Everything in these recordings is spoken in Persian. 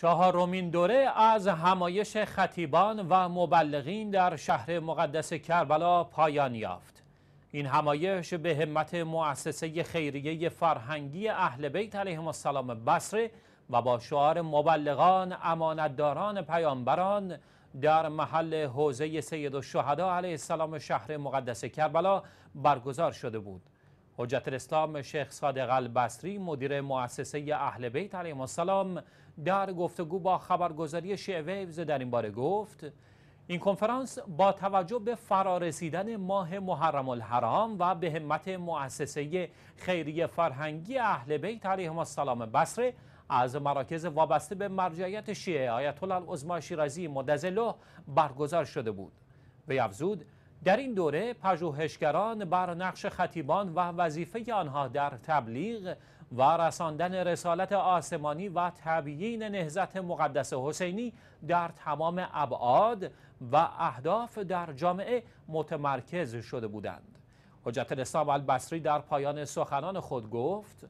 چهارمین دوره از همایش خطیبان و مبلغین در شهر مقدس کربلا پایان یافت این همایش به همت مؤسسه خیریه فرهنگی اهل بیت علیهم السلام بصره و با شعار مبلغان امانتداران پیامبران در محل حوزه سید الشهدا علیه السلام شهر مقدس کربلا برگزار شده بود حجت الاسلام شیخ صادق البصری مدیر مؤسسه اهل بیت علیهم السلام در گفتگو با خبرگزاری شیعه ویوز در این باره گفت این کنفرانس با توجه به فرارسیدن ماه محرم الحرام و به همت مؤسسه خیریه فرهنگی اهل بیت علیهم السلام بصره از مراکز وابسته به مرجعیت شیعه آیت الله العظما شیرازی مدظله برگزار شده بود وی افزود در این دوره پژوهشگران بر نقش خطیبان و وظیفه آنها در تبلیغ و رساندن رسالت آسمانی و تبیین نهزت مقدس حسینی در تمام ابعاد و اهداف در جامعه متمرکز شده بودند حجت الاسلام البصری در پایان سخنان خود گفت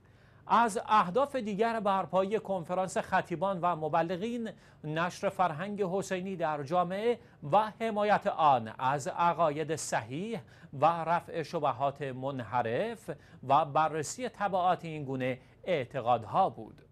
از اهداف دیگر برپایی کنفرانس خطیبان و مبلغین نشر فرهنگ حسینی در جامعه و حمایت آن از عقاید صحیح و رفع شبهات منحرف و بررسی طبعات این گونه اعتقادها بود